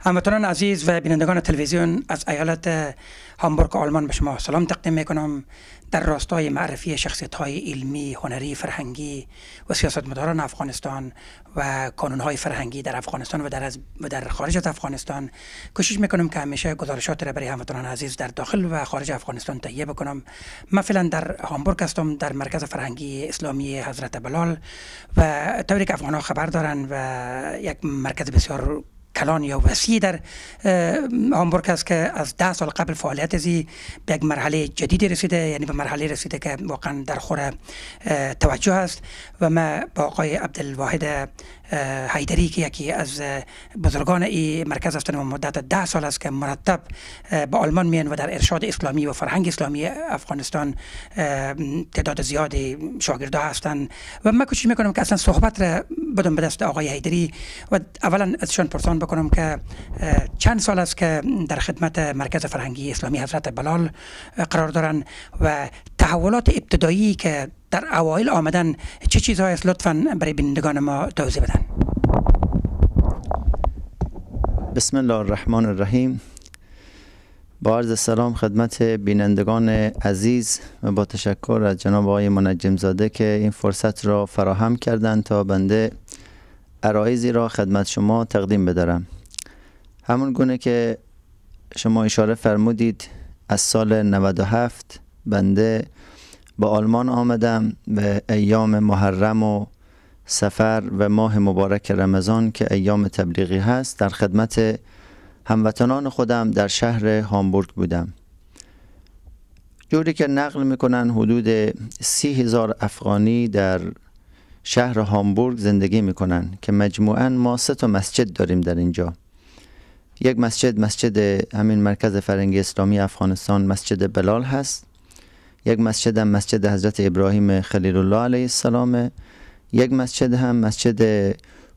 هموطنان عزیز و بینندگان تلویزیون از ایالت هامبورگ آلمان به شما سلام تقدیم میکنم در راستای معرفی شخصیت های علمی، هنری، فرهنگی و سیاستمداران افغانستان و کانون های فرهنگی در افغانستان و در, در خارج از افغانستان کوشش میکنم که همیشه گزارشات را برای هموطنان عزیز در داخل و خارج افغانستان تهیه بکنم من فعلا در هامبورگ هستم در مرکز فرهنگی اسلامی حضرت بلال و طوری که افغان خبر دارن و یک مرکز بسیار کلان یا وسیع در هامبورگ است که از ده سال قبل فعالیت زی به یک مرحله جدید رسیده یعنی به مرحله رسیده که واقعا در خور توجه است و ما با آقای عبدالواحد حیدری که یکی از بزرگان این مرکز هستند و مدت ده سال است که مرتب به آلمان میان و در ارشاد اسلامی و فرهنگ اسلامی افغانستان تعداد زیادی شاگرده هستند و من کوشش میکنم که اصلا صحبت را بدم به دست آقای حیدری و اولا ازشان پرسان بکنم که چند سال است که در خدمت مرکز فرهنگی اسلامی حضرت بلال قرار دارن و تحولات ابتدایی که در اوایل آمدن چه چیزهایی است لطفا برای بینندگان ما توضیح بدن بسم الله الرحمن الرحیم با عرض سلام خدمت بینندگان عزیز و با تشکر از جناب آقای منجم زاده که این فرصت را فراهم کردند تا بنده عرایزی را خدمت شما تقدیم بدارم همون گونه که شما اشاره فرمودید از سال 97 بنده به آلمان آمدم به ایام محرم و سفر و ماه مبارک رمضان که ایام تبلیغی هست در خدمت هموطنان خودم در شهر هامبورگ بودم جوری که نقل میکنن حدود سی هزار افغانی در شهر هامبورگ زندگی میکنن که مجموعا ما سه تا مسجد داریم در اینجا یک مسجد مسجد همین مرکز فرنگی اسلامی افغانستان مسجد بلال هست یک مسجد هم مسجد حضرت ابراهیم خلیل الله علیه السلام یک مسجد هم مسجد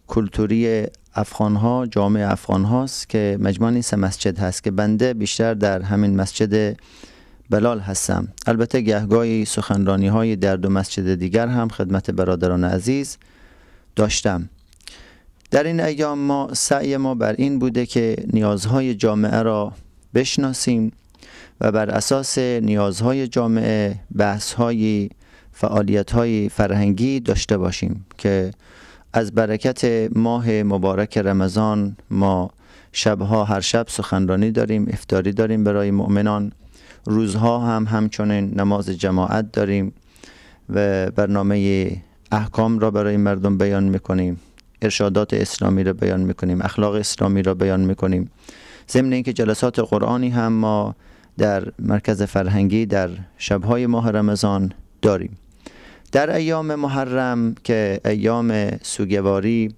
کلتوری افغان ها جامعه افغان هاست که مجموع این سه مسجد هست که بنده بیشتر در همین مسجد بلال هستم البته گهگاهی سخنرانی های در دو مسجد دیگر هم خدمت برادران عزیز داشتم در این ایام ما سعی ما بر این بوده که نیازهای جامعه را بشناسیم و بر اساس نیازهای جامعه فعالیت های فرهنگی داشته باشیم که از برکت ماه مبارک رمضان ما شبها هر شب سخنرانی داریم افتاری داریم برای مؤمنان روزها هم همچنین نماز جماعت داریم و برنامه احکام را برای مردم بیان میکنیم ارشادات اسلامی را بیان میکنیم اخلاق اسلامی را بیان میکنیم ضمن اینکه جلسات قرآنی هم ما در مرکز فرهنگی در شبهای ماه رمضان داریم در ایام محرم که ایام سوگواری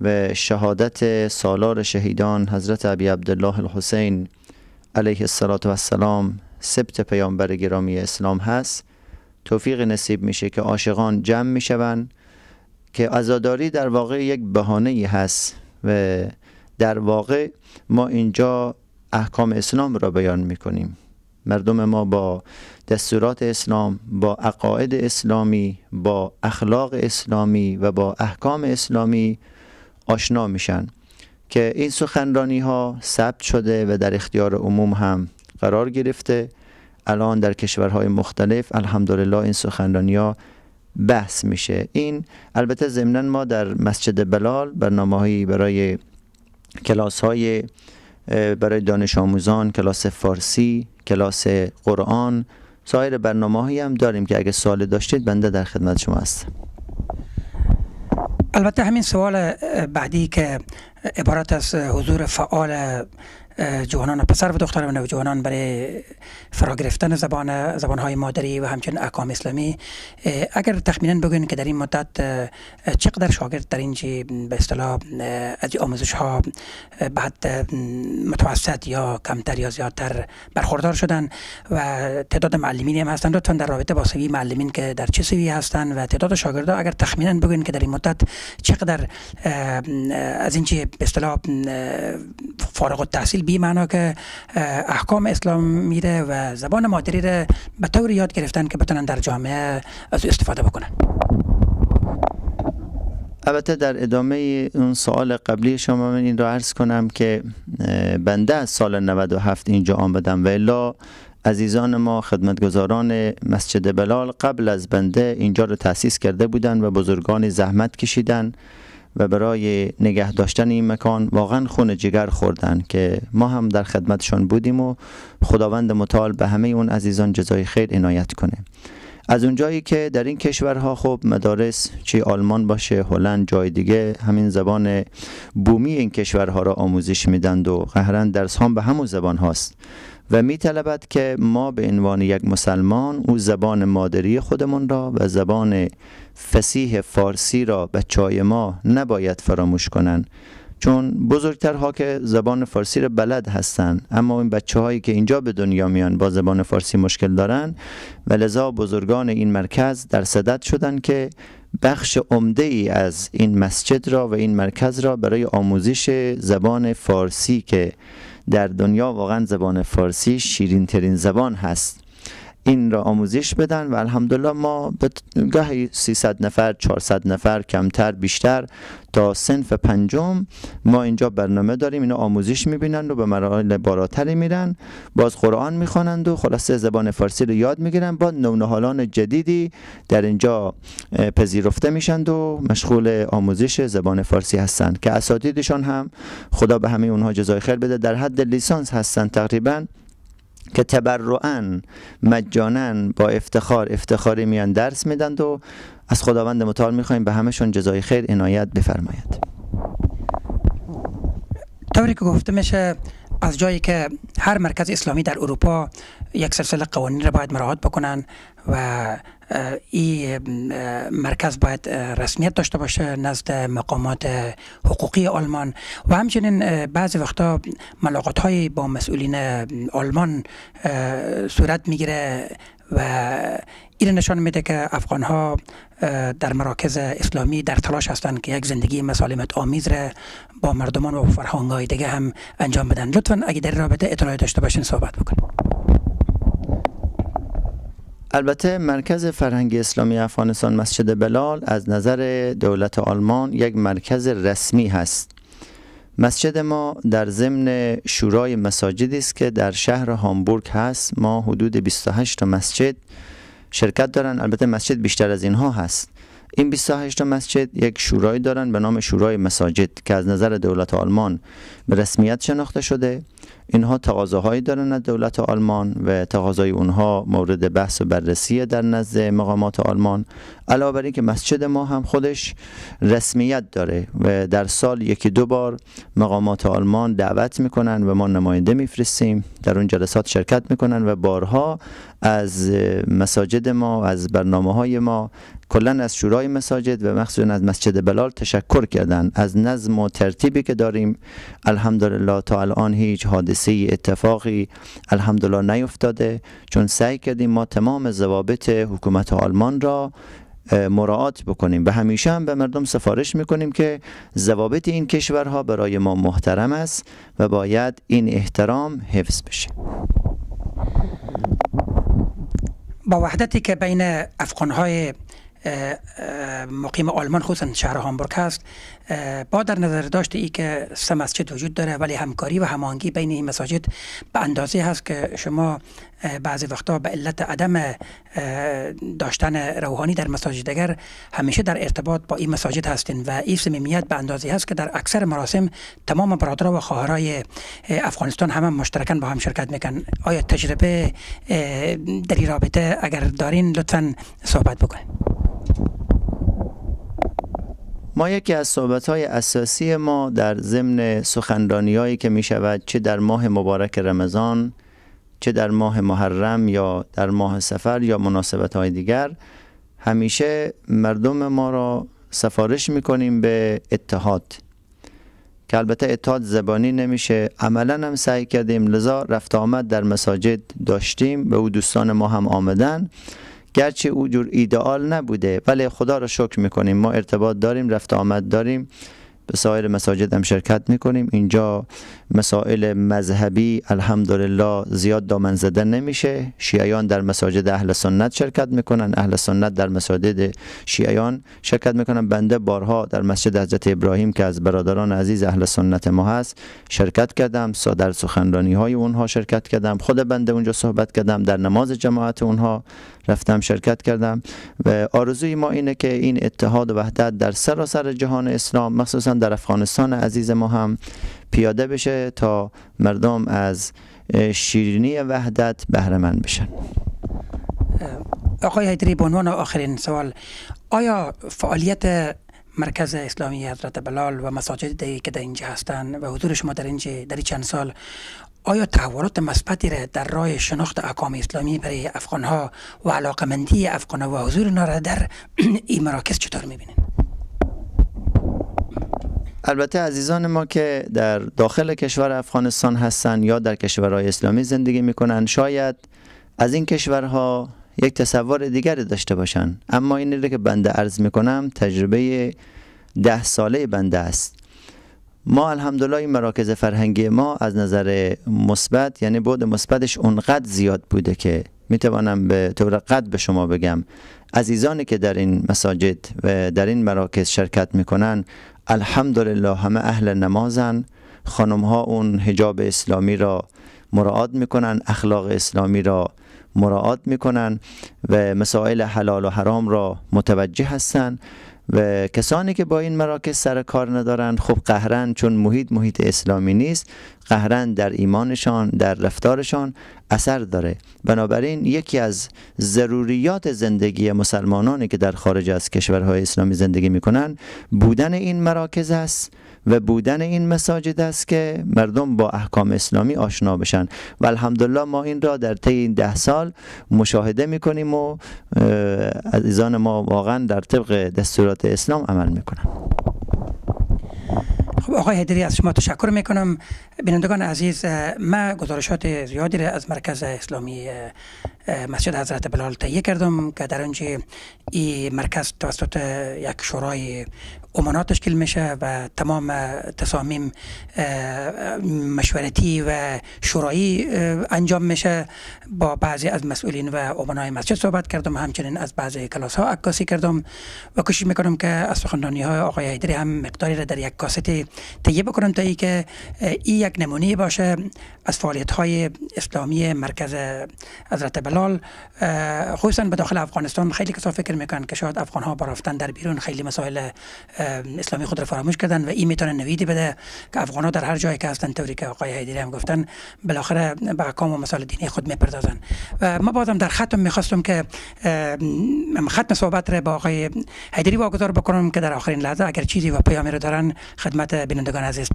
و شهادت سالار شهیدان حضرت ابی عبدالله الحسین علیه السلام سبت پیامبر گرامی اسلام هست توفیق نصیب میشه که عاشقان جمع میشوند که ازاداری در واقع یک بهانه ای هست و در واقع ما اینجا احکام اسلام را بیان میکنیم مردم ما با دستورات اسلام با عقاید اسلامی با اخلاق اسلامی و با احکام اسلامی آشنا میشن که این سخنرانی ها ثبت شده و در اختیار عموم هم قرار گرفته الان در کشورهای مختلف الحمدلله این سخنرانی ها بحث میشه این البته ضمنا ما در مسجد بلال برنامه برای کلاس های برای دانش آموزان کلاس فارسی کلاس قرآن سایر برنامه هایی هم داریم که اگه سوال داشتید بنده در خدمت شما است البته همین سوال بعدی که عبارت از حضور فعال جوانان پسر و دختر و نوجوانان برای فرا گرفتن زبان های مادری و همچنین احکام اسلامی اگر تخمینا بگوین که در این مدت چقدر شاگرد در این به اصطلاح از آموزش ها بعد متوسط یا کمتر یا زیادتر برخوردار شدن و تعداد معلمین هم هستند لطفا در رابطه با سوی معلمین که در چه سوی هستند و تعداد ها اگر تخمینا بگوین که در این مدت چقدر از این به اصطلاح فارغ التحصیل بی معنا که احکام اسلام میره و زبان مادری را به طور یاد گرفتن که بتونن در جامعه از استفاده بکنن البته در ادامه اون سوال قبلی شما من این را عرض کنم که بنده از سال 97 اینجا آمدم و الا عزیزان ما خدمتگزاران مسجد بلال قبل از بنده اینجا رو تاسیس کرده بودند و بزرگان زحمت کشیدند و برای نگه داشتن این مکان واقعا خون جگر خوردن که ما هم در خدمتشان بودیم و خداوند متعال به همه اون عزیزان جزای خیر عنایت کنه از اونجایی که در این کشورها خب مدارس چی آلمان باشه هلند جای دیگه همین زبان بومی این کشورها را آموزش میدند و قهرن درس هم به همون زبان هاست و می طلبد که ما به عنوان یک مسلمان او زبان مادری خودمون را و زبان فسیح فارسی را چای ما نباید فراموش کنند چون بزرگترها که زبان فارسی را بلد هستند اما این بچه هایی که اینجا به دنیا میان با زبان فارسی مشکل دارن. و لذا بزرگان این مرکز در صدد شدند که بخش عمده ای از این مسجد را و این مرکز را برای آموزش زبان فارسی که در دنیا واقعا زبان فارسی شیرین ترین زبان هست این را آموزش بدن و الحمدلله ما به گاهی 300 نفر 400 نفر کمتر بیشتر تا سنف پنجم ما اینجا برنامه داریم اینا آموزش میبینند و به مراحل بالاتر میرن باز قرآن میخوانند و خلاصه زبان فارسی رو یاد میگیرن با نونهالان جدیدی در اینجا پذیرفته میشند و مشغول آموزش زبان فارسی هستند که اساتیدشان هم خدا به همه اونها جزای خیر بده در حد لیسانس هستند تقریبا که تبرعن مجانا با افتخار افتخاری میان درس میدند و از خداوند متعال میخوایم به همشون جزای خیر عنایت بفرماید طوری که گفته میشه از جایی که هر مرکز اسلامی در اروپا یک سلسله قوانین را باید مراعات بکنن و این مرکز باید رسمیت داشته باشه نزد مقامات حقوقی آلمان و همچنین بعضی وقتا ملاقات های با مسئولین آلمان صورت میگیره و این نشان میده که افغان ها در مراکز اسلامی در تلاش هستند که یک زندگی مسالمت آمیز را با مردمان و فرهنگ های دیگه هم انجام بدن لطفا اگه در رابطه اطلاعی داشته باشین صحبت بکنید البته مرکز فرهنگ اسلامی افغانستان مسجد بلال از نظر دولت آلمان یک مرکز رسمی هست مسجد ما در ضمن شورای مساجدی است که در شهر هامبورگ هست ما حدود 28 تا مسجد شرکت دارن البته مسجد بیشتر از اینها هست این 28 تا مسجد یک شورای دارن به نام شورای مساجد که از نظر دولت آلمان به رسمیت شناخته شده اینها تقاضاهایی دارن از دولت آلمان و تقاضای اونها مورد بحث و بررسی در نزد مقامات آلمان علاوه بر اینکه مسجد ما هم خودش رسمیت داره و در سال یکی دو بار مقامات آلمان دعوت میکنن و ما نماینده میفرستیم در اون جلسات شرکت میکنن و بارها از مساجد ما از برنامه های ما کلا از شورای مساجد و مخصوصا از مسجد بلال تشکر کردن از نظم و ترتیبی که داریم الحمدلله تا الان هیچ حادثه اتفاقی الحمدلله نیفتاده چون سعی کردیم ما تمام ضوابط حکومت آلمان را مراعات بکنیم و همیشه هم به مردم سفارش میکنیم که ضوابط این کشورها برای ما محترم است و باید این احترام حفظ بشه با وحدتی که بین افغانهای مقیم آلمان خصوصا شهر هامبورگ هست با در نظر داشت ای که سه مسجد وجود داره ولی همکاری و همانگی بین این مساجد به اندازه هست که شما بعضی وقتا به علت عدم داشتن روحانی در مساجد اگر همیشه در ارتباط با این مساجد هستین و این صمیمیت به اندازه هست که در اکثر مراسم تمام برادرها و خواهرای افغانستان همه مشترکاً با هم شرکت میکن آیا تجربه در این رابطه اگر دارین لطفا صحبت بکنید ما یکی از صحبت های اساسی ما در ضمن سخنرانی‌هایی که می شود چه در ماه مبارک رمضان چه در ماه محرم یا در ماه سفر یا مناسبت های دیگر همیشه مردم ما را سفارش می به اتحاد که البته اتحاد زبانی نمیشه عملا هم سعی کردیم لذا رفت آمد در مساجد داشتیم به او دوستان ما هم آمدن گرچه او جور ایدئال نبوده ولی خدا را شکر میکنیم ما ارتباط داریم رفت آمد داریم به سایر مساجد هم شرکت میکنیم اینجا مسائل مذهبی الحمدلله زیاد دامن زده نمیشه شیعیان در مساجد اهل سنت شرکت میکنن اهل سنت در مساجد شیعیان شرکت میکنن بنده بارها در مسجد حضرت ابراهیم که از برادران عزیز اهل سنت ما هست شرکت کردم در سخنرانی های اونها شرکت کردم خود بنده اونجا صحبت کردم در نماز جماعت اونها رفتم شرکت کردم و آرزوی ما اینه که این اتحاد و وحدت در سراسر جهان اسلام مخصوصا در افغانستان عزیز ما هم پیاده بشه تا مردم از شیرینی وحدت بهره مند بشن آقای هیدری به عنوان آخرین سوال آیا فعالیت مرکز اسلامی حضرت بلال و مساجد دیگه که در اینجا هستند و حضور شما در اینجا در این چند سال آیا تحولات مثبتی را در راه شناخت احکام اسلامی برای افغانها و علاقمندی افغانها و حضور را در این مراکز چطور میبینید؟ البته عزیزان ما که در داخل کشور افغانستان هستند یا در کشورهای اسلامی زندگی میکنن شاید از این کشورها یک تصور دیگری داشته باشن اما این که بنده عرض میکنم تجربه ده ساله بنده است ما الحمدلله این مراکز فرهنگی ما از نظر مثبت یعنی بود مثبتش اونقدر زیاد بوده که میتوانم به طور قد به شما بگم عزیزانی که در این مساجد و در این مراکز شرکت میکنن الحمدلله همه اهل نمازن خانم ها اون حجاب اسلامی را مراعات میکنن اخلاق اسلامی را مراعات میکنن و مسائل حلال و حرام را متوجه هستند و کسانی که با این مراکز سر کار ندارند خب قهرن چون محیط محیط اسلامی نیست قهرن در ایمانشان در رفتارشان اثر داره بنابراین یکی از ضروریات زندگی مسلمانانی که در خارج از کشورهای اسلامی زندگی میکنن بودن این مراکز است و بودن این مساجد است که مردم با احکام اسلامی آشنا بشن و الحمدلله ما این را در طی این ده سال مشاهده میکنیم و عزیزان ما واقعا در طبق دستورات اسلام عمل میکنن خب آقای هدری از شما تشکر میکنم بینندگان عزیز ما گزارشات زیادی را از مرکز اسلامی مسجد حضرت بلال تهیه کردم که در اونجا این مرکز توسط یک شورای امنا تشکیل میشه و تمام تصامیم مشورتی و شورایی انجام میشه با بعضی از مسئولین و امانای مسجد صحبت کردم همچنین از بعضی کلاس ها عکاسی کردم و کوشش میکنم که از سخنرانی های آقای هیدری هم مقداری را در یک کاست تهیه بکنم تا ای که این یک نمونه باشه از فعالیت های اسلامی مرکز حضرت بلال استقلال خصوصا به داخل افغانستان خیلی کسا فکر میکنن که شاید افغان ها با در بیرون خیلی مسائل اسلامی خود را فراموش کردن و این میتونه نویدی بده که افغان ها در هر جایی که هستن توری که آقای حیدری هم گفتن بالاخره به با احکام و مسائل دینی خود میپردازن و ما بازم در ختم میخواستم که ختم صحبت را با آقای حیدری واگذار بکنم که در آخرین لحظه اگر چیزی و پیامی رو دارن خدمت بینندگان عزیز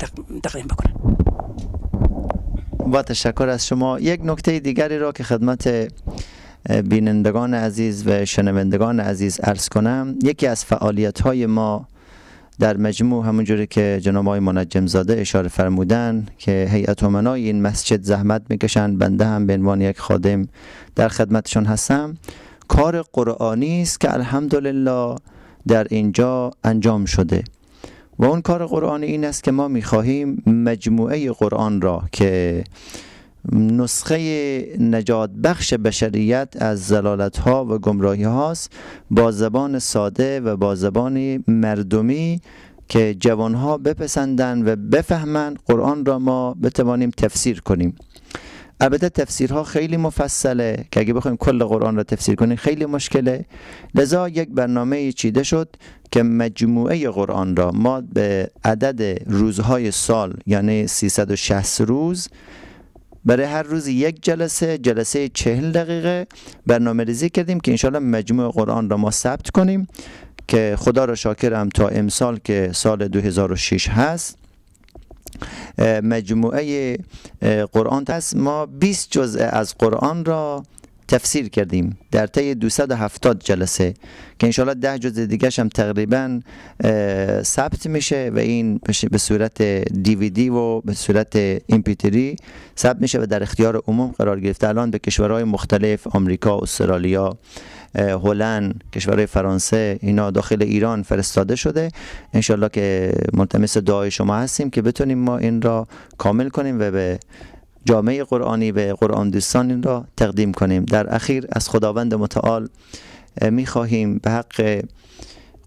تقدیم بکنن با تشکر از شما یک نکته دیگری را که خدمت بینندگان عزیز و شنوندگان عزیز عرض کنم یکی از فعالیت های ما در مجموع همونجوری که جناب های منجم زاده اشاره فرمودن که هیئت امنای این مسجد زحمت میکشند بنده هم به عنوان یک خادم در خدمتشون هستم کار قرآنی است که الحمدلله در اینجا انجام شده و اون کار قرآن این است که ما میخواهیم مجموعه قرآن را که نسخه نجات بخش بشریت از زلالت ها و گمراهی هاست با زبان ساده و با زبان مردمی که جوان ها بپسندن و بفهمند قرآن را ما بتوانیم تفسیر کنیم البته تفسیرها خیلی مفصله که اگه بخوایم کل قرآن را تفسیر کنیم خیلی مشکله لذا یک برنامه چیده شد که مجموعه قرآن را ما به عدد روزهای سال یعنی 360 روز برای هر روز یک جلسه جلسه چهل دقیقه برنامه ریزی کردیم که انشالله مجموع قرآن را ما ثبت کنیم که خدا را شاکرم تا امسال که سال 2006 هست مجموعه قرآن هست ما 20 جزء از قرآن را تفسیر کردیم در طی 270 جلسه که انشالله ده جز دیگه هم تقریبا ثبت میشه و این به صورت دیویدی و به صورت ایمپیتری ثبت میشه و در اختیار عموم قرار گرفته الان به کشورهای مختلف آمریکا، استرالیا، هلند، کشورهای فرانسه اینا داخل ایران فرستاده شده انشالله که ملتمس دعای شما هستیم که بتونیم ما این را کامل کنیم و به جامعه قرآنی به قرآن دوستان را تقدیم کنیم در اخیر از خداوند متعال می خواهیم به حق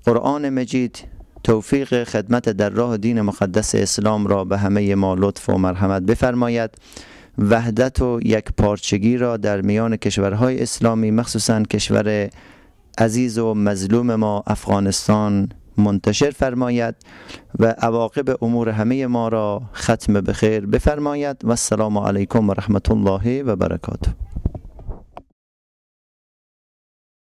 قرآن مجید توفیق خدمت در راه دین مقدس اسلام را به همه ما لطف و مرحمت بفرماید وحدت و یک پارچگی را در میان کشورهای اسلامی مخصوصا کشور عزیز و مظلوم ما افغانستان منتشر فرماید و عواقب امور همه ما را ختم به خیر بفرماید و السلام علیکم و رحمت الله و برکاته